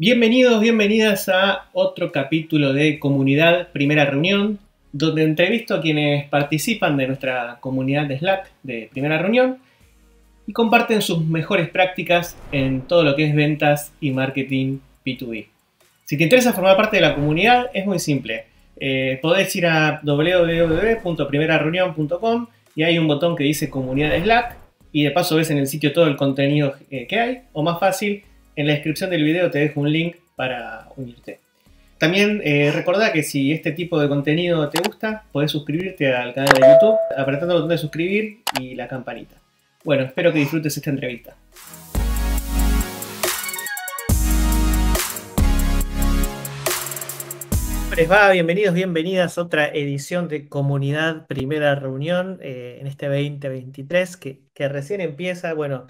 Bienvenidos, bienvenidas a otro capítulo de Comunidad Primera Reunión, donde entrevisto a quienes participan de nuestra comunidad de Slack de Primera Reunión y comparten sus mejores prácticas en todo lo que es ventas y marketing B2B. Si te interesa formar parte de la comunidad, es muy simple. Eh, podés ir a www.primerareunión.com y hay un botón que dice comunidad Slack y de paso ves en el sitio todo el contenido eh, que hay, o más fácil, en la descripción del video te dejo un link para unirte. También eh, recordá que si este tipo de contenido te gusta, podés suscribirte al canal de YouTube apretando el botón de suscribir y la campanita. Bueno, espero que disfrutes esta entrevista. Les va, bienvenidos, bienvenidas a otra edición de Comunidad Primera Reunión eh, en este 2023 que, que recién empieza. Bueno,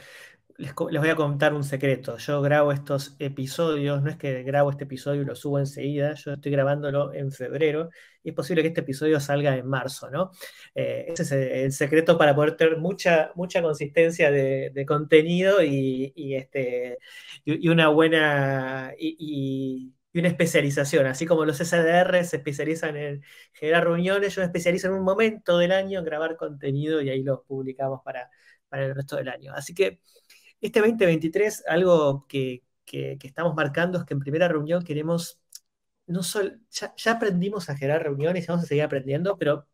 les, voy a contar un secreto. Yo grabo estos episodios, no es que grabo este episodio y lo subo enseguida, yo estoy grabándolo en febrero y es posible que este episodio salga en marzo, ¿no? Eh, ese es el secreto para poder tener mucha, mucha consistencia de, contenido y, este, y, una buena... y, una especialización, así como los SDR se especializan en generar reuniones, yo me especializo en un momento del año en grabar contenido y ahí lo publicamos para el resto del año. Así que este 2023, algo que, estamos marcando es que en primera reunión queremos, no solo, ya, aprendimos a generar reuniones, vamos a seguir aprendiendo, pero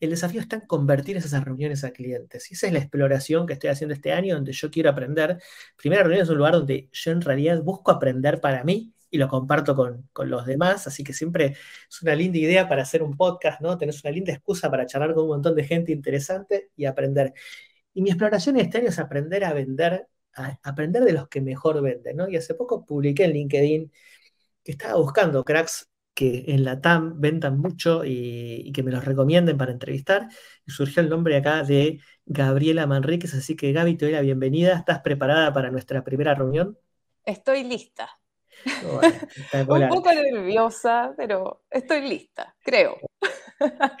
el desafío está en convertir esas reuniones a clientes. Y esa es la exploración que estoy haciendo este año, donde yo quiero aprender. Primera reunión es un lugar donde yo en realidad busco aprender para mí y lo comparto con, con, los demás. Así que siempre es una linda idea para hacer un podcast, ¿no? Tenés una linda excusa para charlar con un montón de gente interesante y aprender. Y mi exploración este año es aprender a vender, aprender de los que mejor venden, ¿no? Y hace poco publiqué en LinkedIn que estaba buscando cracks que en la TAM vendan mucho y, que me los recomienden para entrevistar. Y surgió el nombre acá de Gabriela Manríquez, así que Gaby, te doy la bienvenida. ¿Estás preparada para nuestra primera reunión? Estoy lista. Un poco nerviosa, pero estoy lista, creo.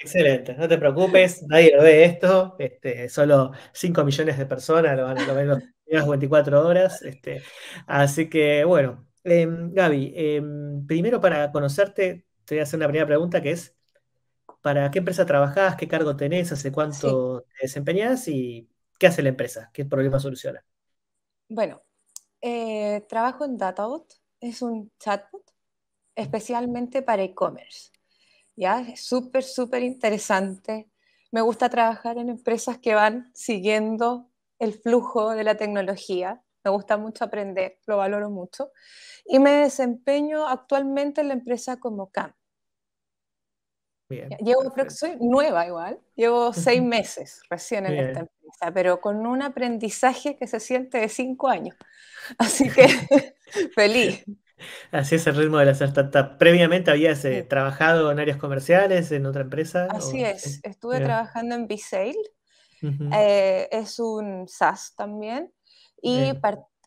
Excelente, no te preocupes, nadie lo ve esto, este, solo 5 millones de personas lo van a ver las 24 horas. Este, así que, bueno, em, Gaby, em, primero para conocerte, te voy a hacer una primera pregunta que es, ¿para qué empresa trabajás? ¿Qué cargo tenés? ¿Hace cuánto te desempeñás? ¿Y qué hace la empresa? ¿Qué problema soluciona? Bueno, eh, trabajo en DataBot, es un chatbot especialmente para e-commerce. ¿ya? Es súper, súper interesante. Me gusta trabajar en empresas que van siguiendo el flujo de la tecnología. Me gusta mucho aprender, lo valoro mucho. Y me desempeño actualmente en la empresa como CAM. Bien, Llevo, soy nueva igual. Llevo seis meses recién en esta empresa, pero con un aprendizaje que se siente de cinco años. Así que feliz. Así es el ritmo de la startup. ¿Previamente habías eh, trabajado en áreas comerciales, en otra empresa? Así es, estuve trabajando en b eh, es un SaaS también, y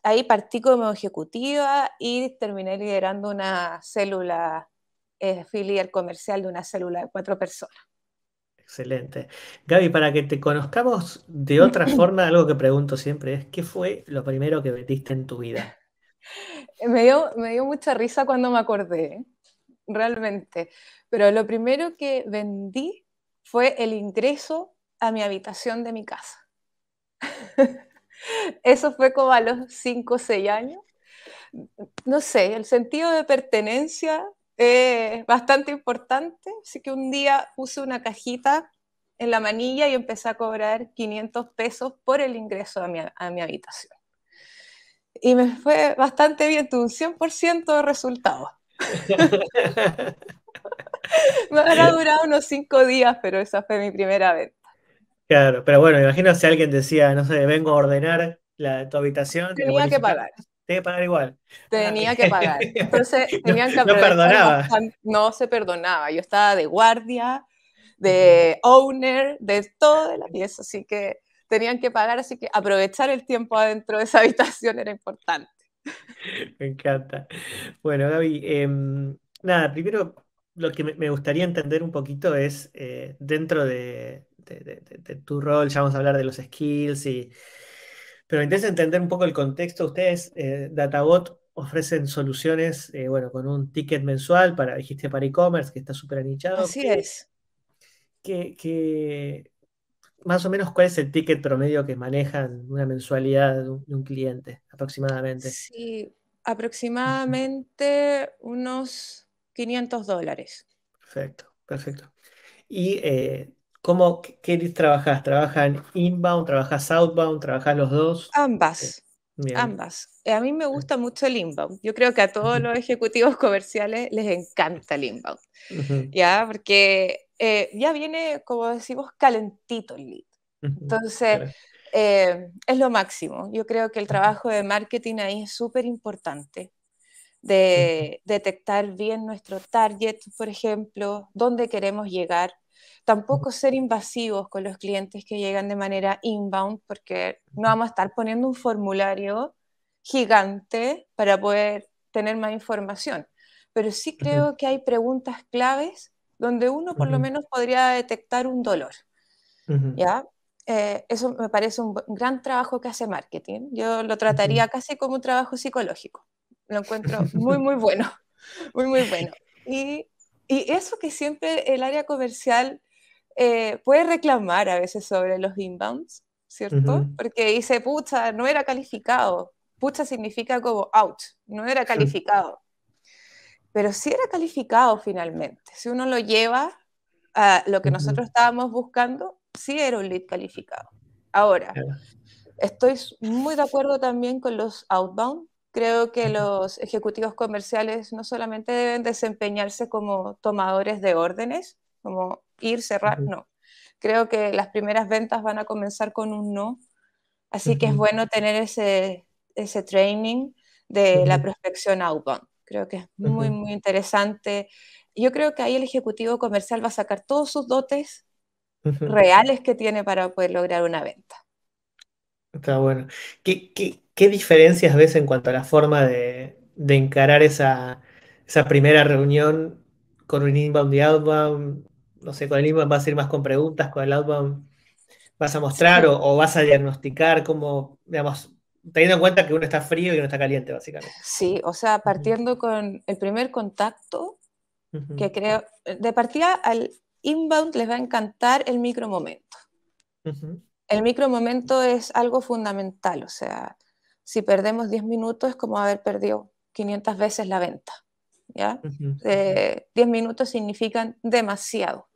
ahí partí como ejecutiva y terminé liderando una célula, eh, filial comercial de una célula de cuatro personas. Excelente. Gaby, para que te conozcamos de otra forma, algo que pregunto siempre es, ¿qué fue lo primero que metiste en tu vida? me dio, mucha risa cuando me acordé, realmente. Pero lo primero que vendí fue el ingreso a mi habitación de mi casa. Eso fue como a los 5 o 6 años. No sé, el sentido de pertenencia es bastante importante. Así que un día puse una cajita en la manilla y empecé a cobrar 500 pesos por el ingreso a mi habitación y me fue bastante bien, tu un 100% de resultados. me habrá durado unos 5 días, pero esa fue mi primera venta. Claro, pero bueno, imagino si alguien decía, no sé, vengo a ordenar tu habitación. Tenía que, pagar. Tenía que pagar igual. Tenía ah. que pagar. Entonces tenían que No, perdonaba. No se perdonaba. Yo estaba de guardia, de owner, de todo la pieza, así que tenían que pagar, así que aprovechar el tiempo adentro de esa habitación era importante. Me encanta. Bueno, Gaby, em, nada, primero lo que me gustaría entender un poquito es eh, dentro de, tu rol, ya vamos a hablar de los skills y... Pero me interesa entender un poco el contexto. Ustedes, eh, Databot, ofrecen soluciones, eh, bueno, con un ticket mensual para, dijiste, para e-commerce, que está súper anichado. Así es. Que, que, más o menos cuál es el ticket promedio que manejan una mensualidad de un, cliente aproximadamente. Sí, aproximadamente unos 500 dólares. Perfecto, perfecto. ¿Y eh, cómo, qué, qué trabajas? ¿Trabajan inbound, trabajas outbound, trabajas los dos? Ambas. Eh, ambas. Eh, a mí me gusta mucho el inbound. Yo creo que a todos los ejecutivos comerciales les encanta el inbound. Ya, porque eh, ya viene, como decimos, calentito el lead. Entonces, eh, es lo máximo. Yo creo que el trabajo de marketing ahí es súper importante. De detectar bien nuestro target, por ejemplo, dónde queremos llegar. Tampoco ser invasivos con los clientes que llegan de manera inbound, porque no vamos a estar poniendo un formulario gigante para poder tener más información. Pero sí creo que hay preguntas claves donde uno por lo menos podría detectar un dolor. ¿ya? Eh, eso me parece un gran trabajo que hace marketing. Yo lo trataría casi como un trabajo psicológico. Lo encuentro muy, muy bueno. Muy, muy bueno. Y, eso que siempre el área comercial eh, puede reclamar a veces sobre los inbounds, ¿cierto? Porque dice, pucha, no era calificado. Pucha significa como out, no era calificado pero sí era calificado finalmente. Si uno lo lleva a lo que nosotros estábamos buscando, sí era un lead calificado. Ahora, estoy muy de acuerdo también con los outbound. Creo que los ejecutivos comerciales no solamente deben desempeñarse como tomadores de órdenes, como ir, cerrar, no. Creo que las primeras ventas van a comenzar con un no, así que es bueno tener ese, ese training de la prospección outbound. Creo que es muy, muy interesante. Yo creo que ahí el Ejecutivo Comercial va a sacar todos sus dotes reales que tiene para poder lograr una venta. Está bueno. ¿Qué, diferencias ves en cuanto a la forma de, encarar esa, primera reunión con un inbound y outbound? No sé, con el inbound vas a ir más con preguntas, con el outbound vas a mostrar o, vas a diagnosticar, cómo... digamos, teniendo en cuenta que uno está frío y uno está caliente, básicamente. Sí, o sea, partiendo con el primer contacto, que creo, de partida al inbound les va a encantar el micromomento. momento. El El micromomento es algo fundamental, o sea, si perdemos 10 minutos es como haber perdido 500 veces la venta. ¿ya? 10 eh, minutos significan demasiado.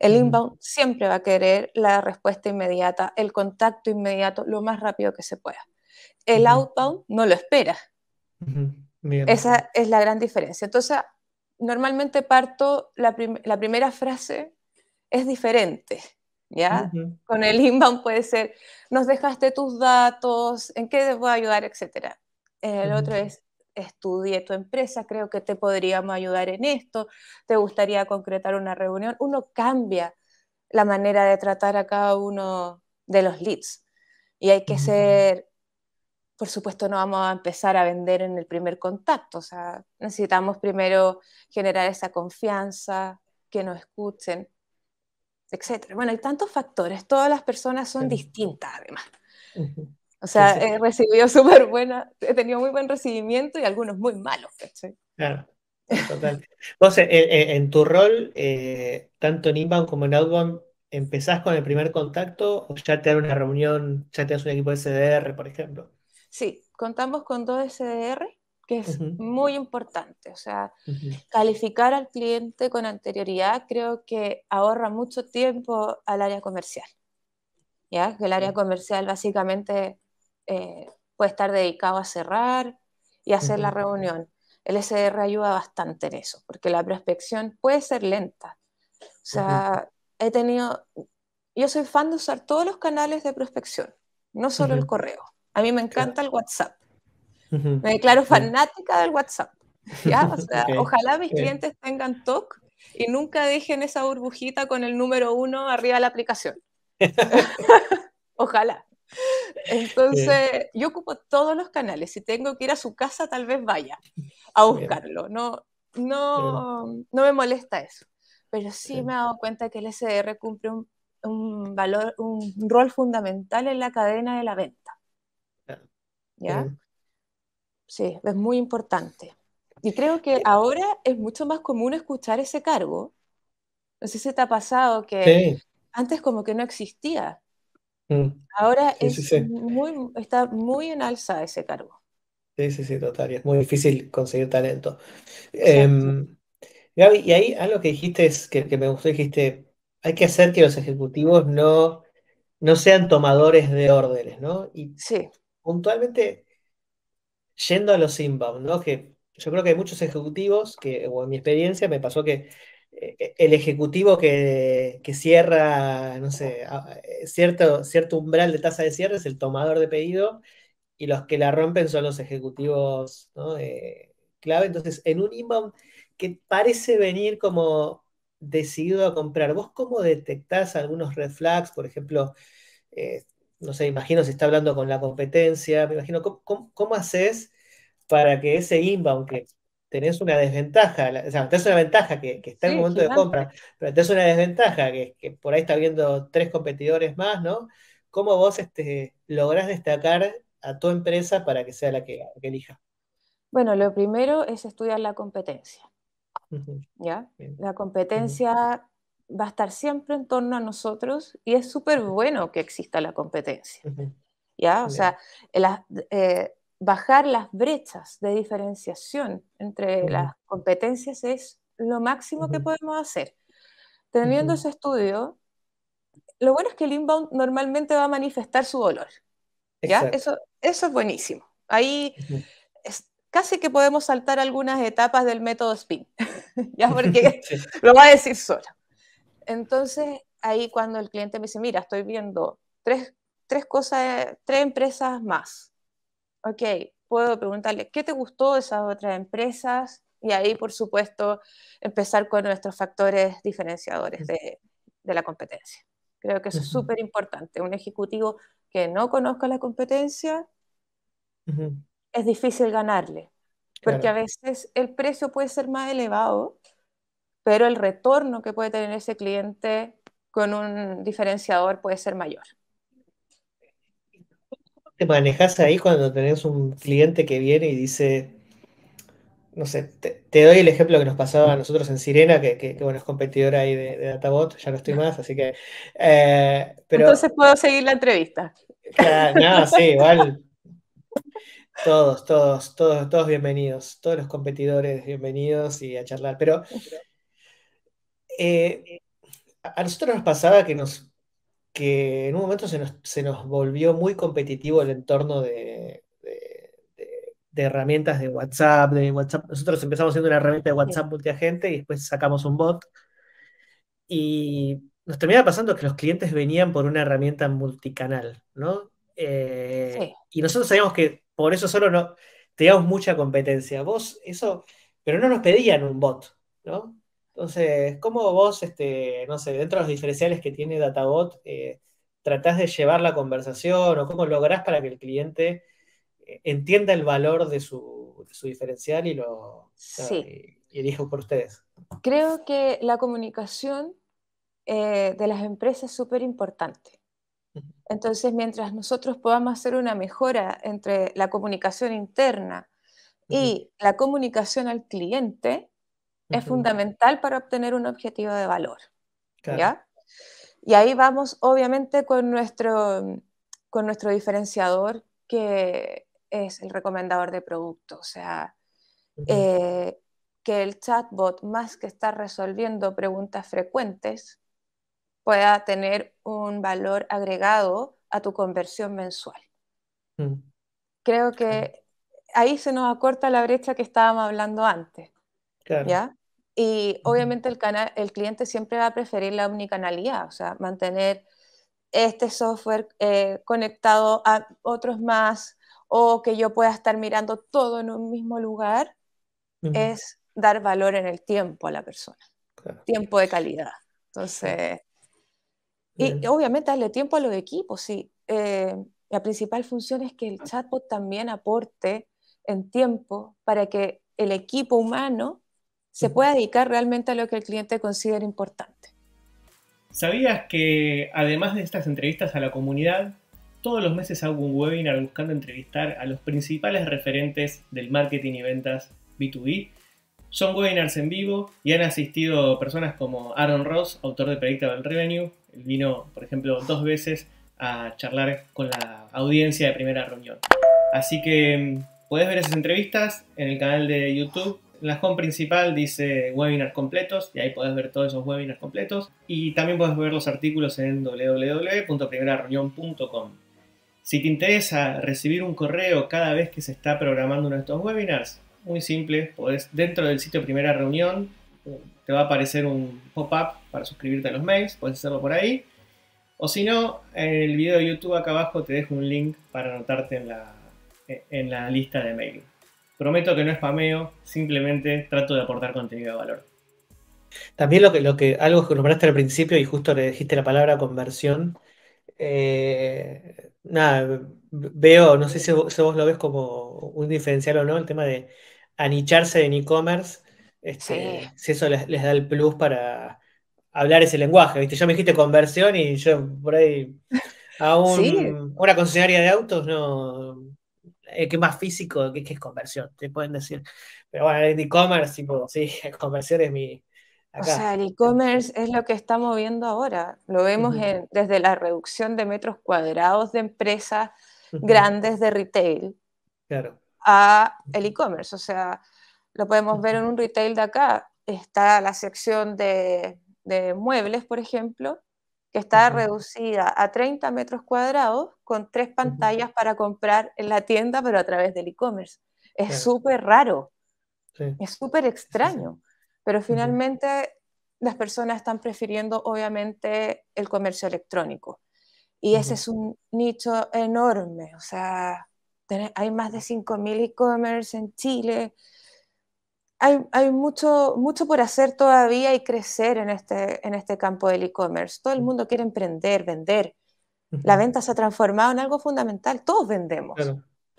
El inbound siempre va a querer la respuesta inmediata, el contacto inmediato, lo más rápido que se pueda el outbound no lo espera. Esa es la gran diferencia. Entonces, normalmente parto, la, primera frase es diferente. ¿Ya? Con el inbound puede ser, nos dejaste tus datos, en qué te a ayudar, etc. El otro es, estudie tu empresa, creo que te podríamos ayudar en esto, te gustaría concretar una reunión. Uno cambia la manera de tratar a cada uno de los leads y hay que ser por supuesto no vamos a empezar a vender en el primer contacto, o sea, necesitamos primero generar esa confianza, que nos escuchen, etcétera. Bueno, hay tantos factores, todas las personas son distintas además. O sea, he recibido súper buena, he tenido muy buen recibimiento y algunos muy malos, Claro. Eh, eh, eh, en, tu rol, tanto en inbound como en outbound, ¿empezás con el primer contacto o ya te dan una reunión, ya te un equipo de CDR, por ejemplo? Sí, contamos con dos SDR, que es muy importante. O sea, calificar al cliente con anterioridad creo que ahorra mucho tiempo al área comercial. ¿Ya? el área comercial básicamente eh, puede estar dedicado a cerrar y hacer la reunión. El SDR ayuda bastante en eso, porque la prospección puede ser lenta. O sea, he tenido, yo soy fan de usar todos los canales de prospección, no solo el correo. A mí me encanta el WhatsApp. Me declaro fanática del WhatsApp. Ojalá mis clientes tengan TOC y nunca dejen esa burbujita con el número uno arriba de la aplicación. ojalá. Entonces, yo ocupo todos los canales. Si tengo que ir a su casa, tal vez vaya a buscarlo. No, no, me molesta eso. Pero sí me he dado cuenta que el SDR cumple un valor, un rol fundamental en la cadena de la venta. Sí, es muy importante. Y creo que eh, ahora es mucho más común escuchar ese cargo. No sé si te ha pasado que antes como que no existía. Mm. Ahora está muy en alza ese cargo. Sí, sí, sí, total. es muy difícil conseguir talento. Em, Gaby, y ahí algo que dijiste es que, me gustó, dijiste, hay que hacer que los ejecutivos no, no sean tomadores de órdenes, ¿no? Y sí puntualmente, yendo a los inbound, ¿no? Que yo creo que hay muchos ejecutivos que, o en mi experiencia me pasó que eh, eh, el ejecutivo que, cierra, no sé, eh, cierto, cierto umbral de tasa de cierre es el tomador de pedido y los que la rompen son los ejecutivos ¿no? clave. Entonces, en un inbound que parece venir como decidido a comprar, ¿vos cómo detectás algunos red flags? Por ejemplo, no sé, imagino si está hablando con la competencia, me imagino, ¿cómo, haces para que ese inbound que tenés una desventaja, o sea, tenés una ventaja que, está en el momento de compra, pero tenés una desventaja que, por ahí está viendo tres competidores más, ¿no? ¿Cómo vos este, lográs destacar a tu empresa para que sea la que, elija? Bueno, lo primero es estudiar la competencia. ¿Ya? La competencia va a estar siempre en torno a nosotros y es súper bueno que exista la competencia. ¿Ya? O sea, eh, bajar las brechas de diferenciación entre las competencias es lo máximo que podemos hacer. Teniendo ese estudio, lo bueno es que el inbound normalmente va a manifestar su dolor. ¿ya? Eso, eso es buenísimo. Ahí casi que podemos saltar algunas etapas del método SPIN, ya porque lo va a decir solo entonces, ahí cuando el cliente me dice, mira, estoy viendo tres, cosas, tres empresas más. Ok, puedo preguntarle, ¿qué te gustó de esas otras empresas? Y ahí, por supuesto, empezar con nuestros factores diferenciadores de, la competencia. Creo que eso es súper importante. Un ejecutivo que no conozca la competencia, es difícil ganarle, porque a veces el precio puede ser más elevado, pero el retorno que puede tener ese cliente con un diferenciador puede ser mayor. ¿Cómo ¿Te manejas ahí cuando tenés un cliente que viene y dice, no sé, te, doy el ejemplo que nos pasaba a nosotros en Sirena, que, bueno, es competidora ahí de, Databot, ya no estoy más, así que... Eh, Entonces puedo seguir la entrevista. no, sí, igual. Todos, todos, todos, todos bienvenidos, todos los competidores bienvenidos y a charlar. Pero eh, a nosotros nos pasaba que, en un momento se nos, volvió muy competitivo el entorno de, herramientas de WhatsApp, de WhatsApp. Nosotros empezamos haciendo una herramienta de WhatsApp multiagente y después sacamos un bot. Y nos terminaba pasando que los clientes venían por una herramienta multicanal, ¿no? Eh, y nosotros sabíamos que por eso solo no teníamos mucha competencia. Vos, eso, pero no nos pedían un bot, ¿no? Entonces, ¿cómo vos, este, no sé, dentro de los diferenciales que tiene Databot, eh, tratás de llevar la conversación o cómo lográs para que el cliente eh, entienda el valor de su, diferencial y lo eh, elija por ustedes? Creo que la comunicación de las empresas es súper importante. Entonces, mientras nosotros podamos hacer una mejora entre la comunicación interna y la comunicación al cliente, es fundamental para obtener un objetivo de valor. ¿ya? Y ahí vamos, obviamente, con nuestro, con nuestro diferenciador, que es el recomendador de producto. O sea, eh, que el chatbot, más que estar resolviendo preguntas frecuentes, pueda tener un valor agregado a tu conversión mensual. Creo que ahí se nos acorta la brecha que estábamos hablando antes. ¿ya? Y obviamente el, canal, el cliente siempre va a preferir la omnicanalidad, o sea, mantener este software eh, conectado a otros más o que yo pueda estar mirando todo en un mismo lugar, es dar valor en el tiempo a la persona, tiempo de calidad. Entonces, y obviamente darle tiempo a los equipos, sí. Eh, la principal función es que el chatbot también aporte en tiempo para que el equipo humano se puede dedicar realmente a lo que el cliente considera importante. ¿Sabías que además de estas entrevistas a la comunidad, todos los meses hago un webinar buscando entrevistar a los principales referentes del marketing y ventas B2B? Son webinars en vivo y han asistido personas como Aaron Ross, autor de Predictable Revenue. Él vino, por ejemplo, dos veces a charlar con la audiencia de primera reunión. Así que mm, puedes ver esas entrevistas en el canal de YouTube en la home principal dice webinars completos y ahí podés ver todos esos webinars completos y también podés ver los artículos en www.primerareunión.com. Si te interesa recibir un correo cada vez que se está programando uno de estos webinars, muy simple, podés dentro del sitio Primera Reunión te va a aparecer un pop-up para suscribirte a los mails, puedes hacerlo por ahí. O si no, en el video de YouTube acá abajo te dejo un link para anotarte en la, en la lista de mails. Prometo que no es spameo, simplemente trato de aportar contenido de valor. También lo que, lo que algo que nombraste al principio y justo le dijiste la palabra conversión. Eh, nada, veo, no sé si vos, lo ves como un diferencial o no, el tema de anicharse en e-commerce, este, si eso les, da el plus para hablar ese lenguaje, ¿viste? Ya me dijiste conversión y yo por ahí a una concesionaria de autos no, ¿Qué eh, que más físico, que, es conversión, te pueden decir. Pero bueno, el e-commerce, tipo, sí, conversión es mi... O sea, el e-commerce es lo que estamos viendo ahora. Lo vemos desde la reducción de metros cuadrados de empresas grandes de retail claro. a el e-commerce. O sea, lo podemos ver en un retail de acá. Está la sección de, muebles, por ejemplo, que está reducida a 30 metros cuadrados con tres pantallas para comprar en la tienda, pero a través del e-commerce. Es súper raro, es súper extraño, pero finalmente las personas están prefiriendo obviamente el comercio electrónico. Y ese es un nicho enorme, o sea, hay más de 5.000 e-commerce en Chile. Hay, mucho, mucho por hacer todavía y crecer en este, en este campo del e-commerce. Todo el mundo quiere emprender, vender, la venta se ha transformado en algo fundamental. Todos vendemos.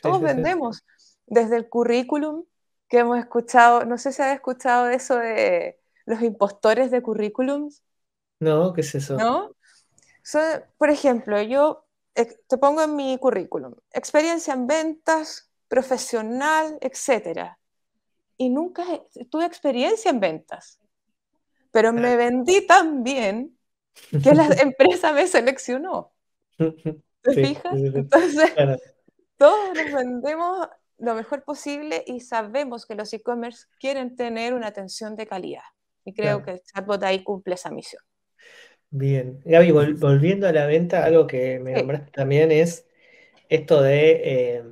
Todos vendemos. Desde el currículum que hemos escuchado, no sé si has escuchado eso de los impostores de currículums. No, ¿qué es eso? ¿No? por ejemplo, yo eh, te pongo en mi currículum, experiencia en ventas, profesional, etc. Y nunca tuve experiencia en ventas, pero me vendí tan bien que la empresa me seleccionó. ¿Te fijas? Entonces, todos nos vendemos lo mejor posible y sabemos que los e-commerce quieren tener una atención de calidad. Y creo que el chatbot ahí cumple esa misión. Bien. Gaby, volviendo a la venta, algo que me nombraste también es esto de, eh,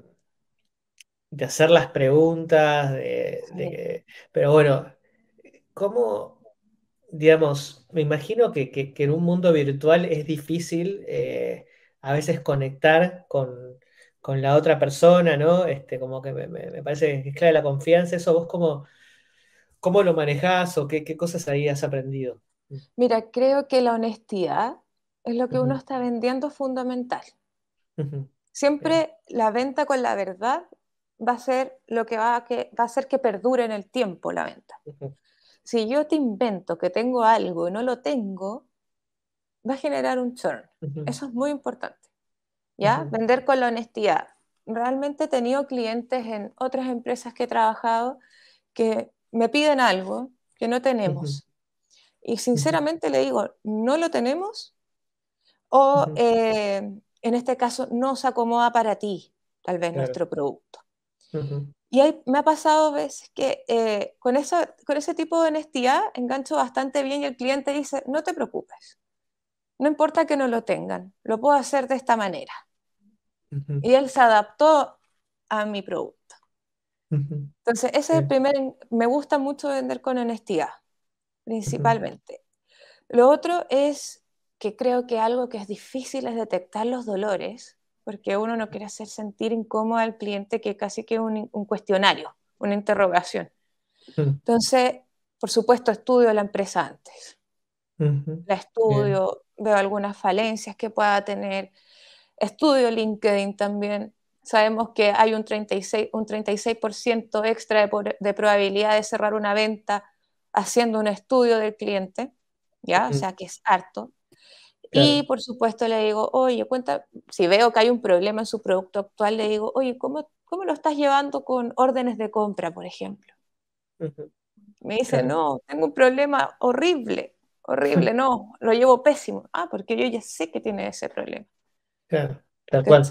de hacer las preguntas, de, que, pero bueno, ¿cómo, digamos, me imagino que, en un mundo virtual es difícil eh, a veces conectar con, la otra persona, ¿no? Este, como que me, parece que es clave la confianza, eso vos cómo, cómo lo manejás o qué, cosas ahí has aprendido. Mira, creo que la honestidad es lo que uno está vendiendo fundamental. Siempre la venta con la verdad va a ser lo que va que, va a hacer que perdure en el tiempo la venta. Si yo te invento que tengo algo y no lo tengo, va a generar un churn. Eso es muy importante. ¿Ya? Vender con la honestidad. Realmente he tenido clientes en otras empresas que he trabajado que me piden algo que no tenemos. Y sinceramente le digo, no lo tenemos o eh, en este caso no se acomoda para ti, tal vez, nuestro producto. Y me ha pasado veces que eh, con, eso, con ese tipo de honestidad engancho bastante bien y el cliente dice, no te preocupes, no importa que no lo tengan, lo puedo hacer de esta manera. Y él se adaptó a mi producto. Entonces, ese es el primer, me gusta mucho vender con honestidad, principalmente. Lo otro es que creo que algo que es difícil es detectar los dolores, porque uno no quiere hacer sentir incómodo al cliente que casi que un, un cuestionario, una interrogación. Entonces, por supuesto, estudio la empresa antes. La estudio, veo algunas falencias que pueda tener. Estudio LinkedIn también. Sabemos que hay un 36%, un 36 extra de, probabilidad de cerrar una venta haciendo un estudio del cliente, ¿ya? O sea, que es harto. Y por supuesto le digo, oye, cuenta, si veo que hay un problema en su producto actual, le digo, oye, ¿cómo, cómo lo estás llevando con órdenes de compra, por ejemplo? Me dice, no, tengo un problema horrible horrible, no, lo llevo pésimo. Ah, porque yo ya sé que tiene ese problema. Claro, tal cual.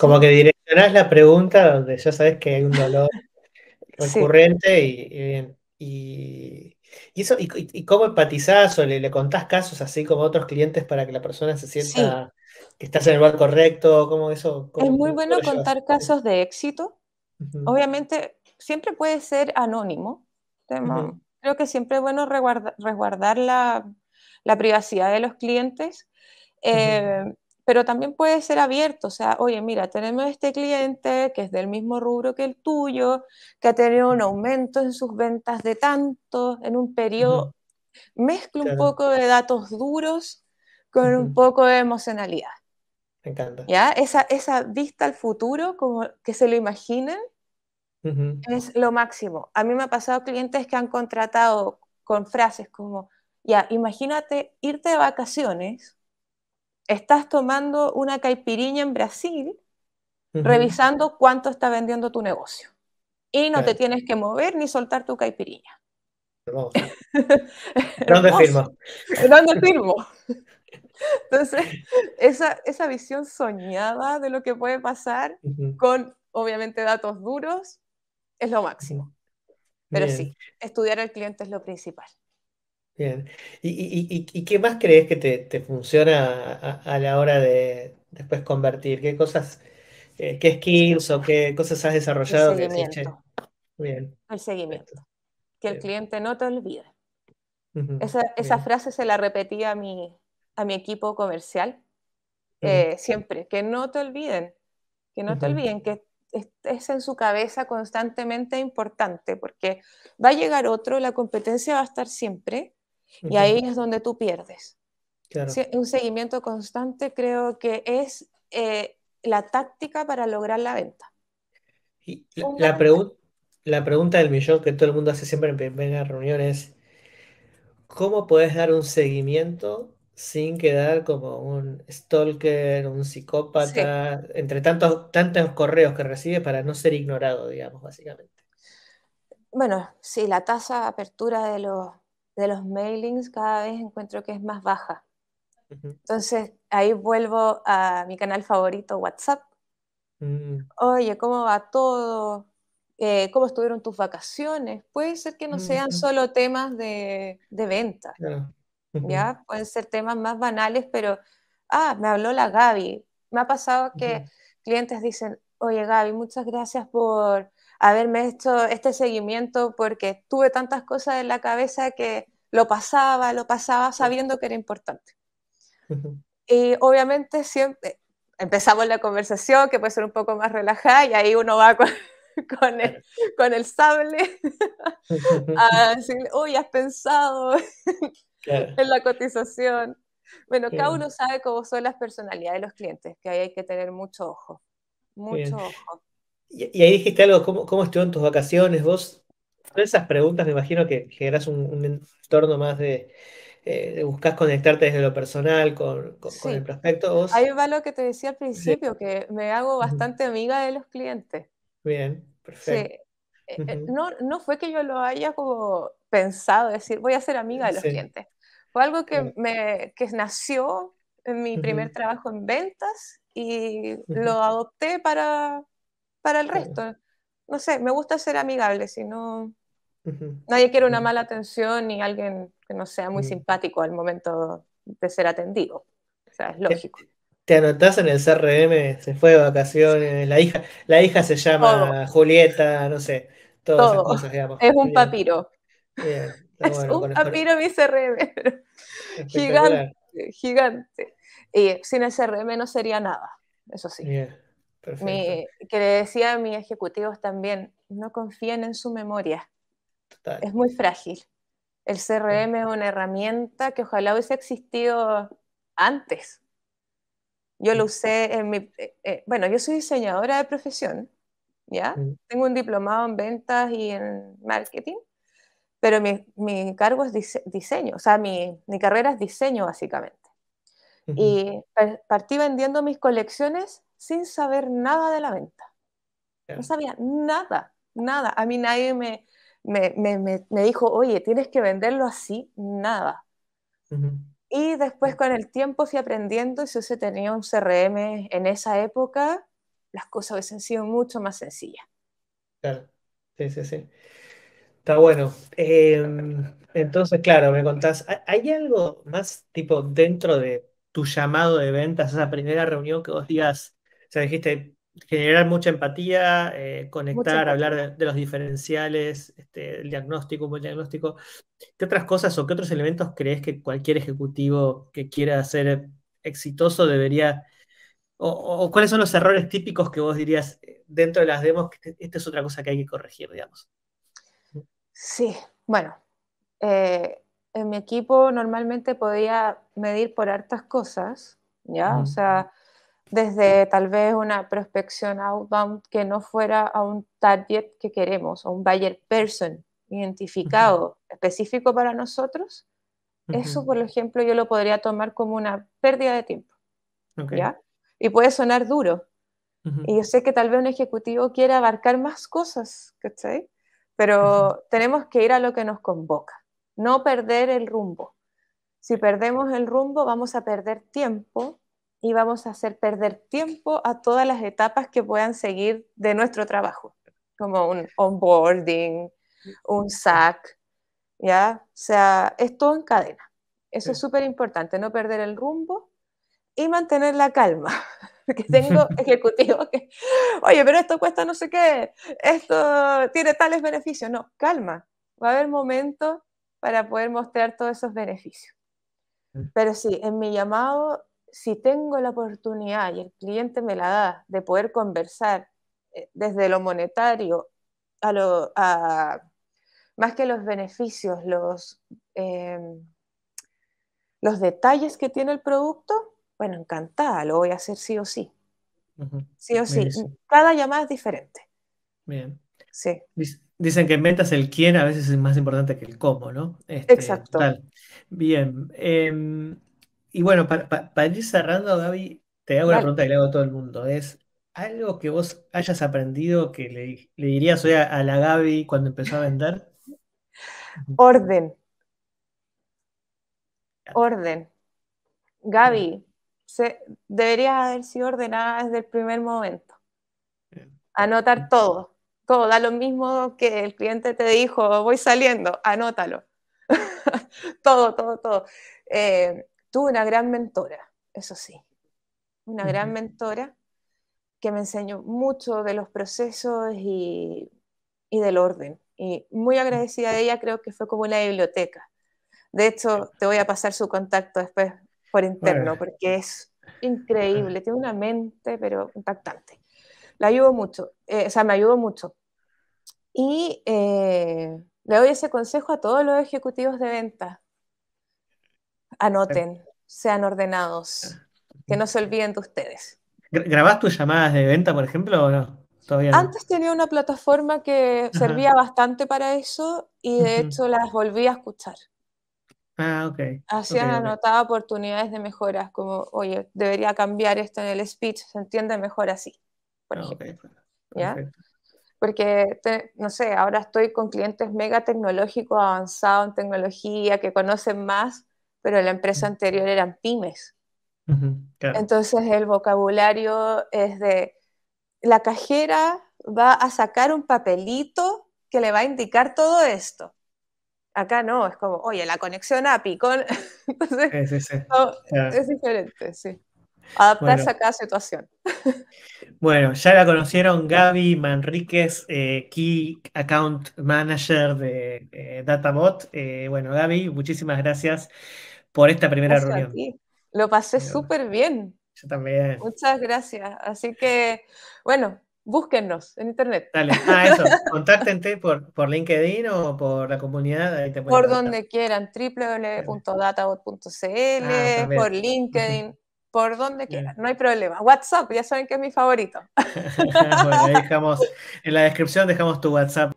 Como que direccionás la pregunta donde ya sabes que hay un dolor recurrente y, y, y, eso, y, cómo empatizás o le, contás casos así como a otros clientes para que la persona se sienta que estás en el lugar correcto, como eso. es muy bueno contar casos de éxito. Obviamente, siempre puede ser anónimo creo que siempre es bueno resguardar, la, privacidad de los clientes, eh, pero también puede ser abierto, o sea, oye, mira, tenemos este cliente que es del mismo rubro que el tuyo, que ha tenido un aumento en sus ventas de tanto en un periodo. Mezcla un poco de datos duros con un poco de emocionalidad. Me encanta. ¿Ya? Esa, esa vista al futuro, como que se lo imaginen, es lo máximo. A mí me ha pasado clientes que han contratado con frases como, ya, imagínate irte de vacaciones, estás tomando una caipiriña en Brasil, revisando cuánto está vendiendo tu negocio. Y no te tienes que mover ni soltar tu caipiriña. ¿Dónde firmo? firmo? Entonces, esa, visión soñada de lo que puede pasar con, obviamente, datos duros, es lo máximo. Pero sí, estudiar al cliente es lo principal. Bien. ¿Y, y, qué más crees que te, funciona a, la hora de después convertir? ¿Qué cosas, eh, qué skills o qué cosas has desarrollado? El seguimiento. Que Bien. El seguimiento. Que el cliente no te olvide. Esa, frase se la repetí a mi, a mi equipo comercial eh, siempre. Que no te olviden. Que no te olviden que es en su cabeza constantemente importante, porque va a llegar otro, la competencia va a estar siempre, y ahí es donde tú pierdes. Un seguimiento constante creo que es eh, la táctica para lograr la venta. la, la, pregunta del millón que todo el mundo hace siempre en primeras reuniones, ¿cómo puedes dar un seguimiento sin quedar como un stalker, un psicópata, entre tantos, tantos correos que recibe para no ser ignorado, digamos, básicamente. Bueno, sí, la tasa de apertura de los, mailings cada vez encuentro que es más baja. Entonces, ahí vuelvo a mi canal favorito, WhatsApp. Mm. Oye, ¿cómo va todo? Eh, ¿Cómo estuvieron tus vacaciones? Puede ser que no mm, sean mm. solo temas de, de venta. Claro ¿ya? Pueden ser temas más banales, pero, ah, me habló la Gaby. Me ha pasado que clientes dicen, oye Gaby, muchas gracias por haberme hecho este seguimiento porque tuve tantas cosas en la cabeza que lo pasaba, lo pasaba sabiendo que era importante. Y obviamente siempre empezamos la conversación, que puede ser un poco más relajada, y ahí uno va con, con, el, sable a decirle, uy, has pensado en la cotización. Bueno, cada uno sabe cómo son las personalidades de los clientes, que ahí hay que tener mucho ojo, mucho ojo. Y, ahí dijiste algo, ¿cómo, estuvo en tus vacaciones? Vos, con esas preguntas me imagino que generas un, entorno más de, eh, buscas conectarte desde lo personal con, el prospecto. Ahí va lo que te decía al principio, que me hago bastante amiga de los clientes. Bien, perfecto. Eh, eh, no, no, fue que yo lo haya como pensado, decir, voy a ser amiga de los clientes algo que, me, que nació en mi primer trabajo en ventas y lo adopté para, para el resto. No sé, me gusta ser amigable, si no... Nadie quiere una mala atención ni alguien que no sea muy simpático al momento de ser atendido. O sea, es lógico. ¿Te, anotás en el CRM, se fue de vacaciones, la hija, la hija se llama Julieta, no sé, todas Todo. Es un papiro. Bien es un mi CRM, gigante, gigante. Y sin el CRM no sería nada, eso sí. que le decía a mis ejecutivos también, no confíen en su memoria, es muy frágil. El CRM es una herramienta que ojalá hubiese existido antes. Yo lo mm. usé en mi... Eh, eh, bueno, yo soy diseñadora de profesión, ¿ya? Mm. Tengo un diplomado en ventas y en marketing pero mi, mi cargo es diseño, o sea, mi, mi, carrera es diseño básicamente. Y partí vendiendo mis colecciones sin saber nada de la venta. No sabía nada, nada. A mí nadie me, me, me, me dijo, oye, tienes que venderlo así, nada. Y después con el tiempo fui aprendiendo y si se tenía un CRM en esa época, las cosas hubiesen sido mucho más sencillas. Claro, sí, sí, sí. Está bueno. Em, entonces, claro, me contás, ¿hay algo más tipo dentro de tu llamado de ventas, esa primera reunión que vos digas, o sea, dijiste, generar mucha empatía, eh, conectar, hablar de, los diferenciales, este, el diagnóstico, un diagnóstico. ¿Qué otras cosas o qué otros elementos crees que cualquier ejecutivo que quiera ser exitoso debería, o, o cuáles son los errores típicos que vos dirías eh, dentro de las demos, que esta es otra cosa que hay que corregir, digamos? Sí, bueno, eh, en mi equipo normalmente podía medir por hartas cosas, ¿ya? O sea, desde tal vez una prospección outbound que no fuera a un target que queremos, a un buyer person identificado específico para nosotros, eso, por ejemplo, yo lo podría tomar como una pérdida de tiempo, ¿ya? Y puede sonar duro. Y yo sé que tal vez un ejecutivo quiera abarcar más cosas, ¿cachai? pero tenemos que ir a lo que nos convoca, no perder el rumbo. Si perdemos el rumbo, vamos a perder tiempo y vamos a hacer perder tiempo a todas las etapas que puedan seguir de nuestro trabajo, como un onboarding, un SAC, ¿ya? O sea, es todo en cadena. Eso es súper importante, no perder el rumbo y mantener la calma. porque tengo ejecutivos que, oye, pero esto cuesta no sé qué, esto tiene tales beneficios. No, calma, va a haber momentos para poder mostrar todos esos beneficios. Mm. Pero sí, en mi llamado, si tengo la oportunidad y el cliente me la da de poder conversar eh, desde lo monetario a lo... más que los beneficios, los, em, los detalles que tiene el producto, bueno, encantada, lo voy a hacer sí o sí. Sí o sí. Cada llamada es diferente. Bien. Sí. Dicen que en el quién a veces es más importante que el cómo, ¿no? Este, Exacto. Bien. Em, y bueno, para, ir cerrando, Gaby, te hago una pregunta que le hago a todo el mundo. Es algo que vos hayas aprendido que le, dirías hoy a, la Gaby cuando empezó a vender. Orden. Orden. Gaby, se, debería haber sido ordenada desde el primer momento. Anotar todo, todo, da lo mismo que el cliente te dijo, voy saliendo, anótalo. todo, todo, todo. Eh, tuve una gran mentora, eso sí, una gran mentora que me enseñó mucho de los procesos y, y del orden. Y muy agradecida de ella, creo que fue como una biblioteca. De hecho, te voy a pasar su contacto después interno, porque es increíble, tiene una mente, pero impactante. La ayudo mucho, eh, o sea, me ayudó mucho. Y eh, le doy ese consejo a todos los ejecutivos de venta. Anoten, em. sean ordenados, que no se olviden de ustedes. ¿Grabás tus llamadas de venta, por ejemplo, o no? Antes tenía una plataforma que servía bastante para eso y de hecho las volví a escuchar. Ah, ok. Hacían oportunidades de mejoras, como, oye, debería cambiar esto en el speech, se entiende mejor así, por ah, ejemplo. ¿Ya? Porque, no sé, ahora estoy con clientes mega tecnológicos, avanzados en tecnología, que conocen más, pero la empresa anterior eran pymes. Entonces el vocabulario es de, la cajera va a sacar un papelito que le va a indicar todo esto. Acá no, es como, oye, la conexión API con... Entonces, es diferente, sí. Adaptarse a cada situación. Bueno, ya la conocieron Gaby Manríquez, eh, Key Account Manager de eh, Databot. Eh, bueno, Gaby, muchísimas gracias por esta primera gracias reunión. Lo pasé súper bien. Yo también. Muchas gracias. Así que, bueno, búsquennos en internet. Dale, ah, eso, por, por, LinkedIn o por la comunidad. Ahí te ah, por donde quieran, www.databot.cl, por LinkedIn, por donde quieran, no hay problema. WhatsApp, ya saben que es mi favorito. dejamos, en la descripción dejamos tu WhatsApp.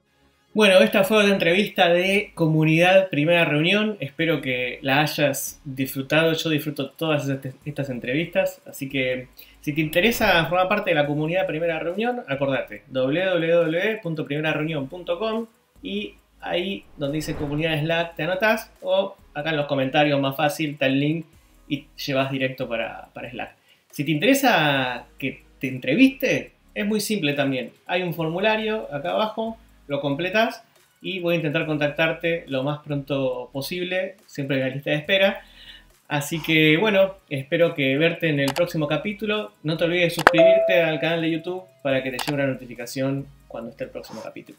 Bueno, esta fue la entrevista de Comunidad Primera Reunión. Espero que la hayas disfrutado. Yo disfruto todas estas entrevistas, así que si te interesa formar parte de la comunidad Primera Reunión, acordate www.primerareunión.com y ahí donde dice comunidad Slack te anotas o acá en los comentarios más fácil está el link y llevas directo para, para Slack. Si te interesa que te entreviste, es muy simple también. Hay un formulario acá abajo, lo completas y voy a intentar contactarte lo más pronto posible, siempre en la lista de espera. Así que bueno, espero que verte en el próximo capítulo. No te olvides de suscribirte al canal de YouTube para que te llegue una notificación cuando esté el próximo capítulo.